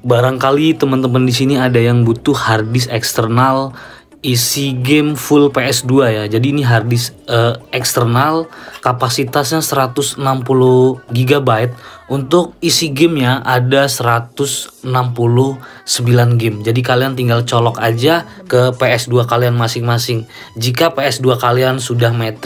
barangkali teman-teman di sini ada yang butuh harddisk eksternal isi game full PS2 ya. Jadi ini harddisk uh, eh, eksternal kapasitasnya 160 GB. Untuk isi gamenya ada 169 game. Jadi kalian tinggal colok aja ke PS2 kalian masing-masing. Jika PS2 kalian sudah meter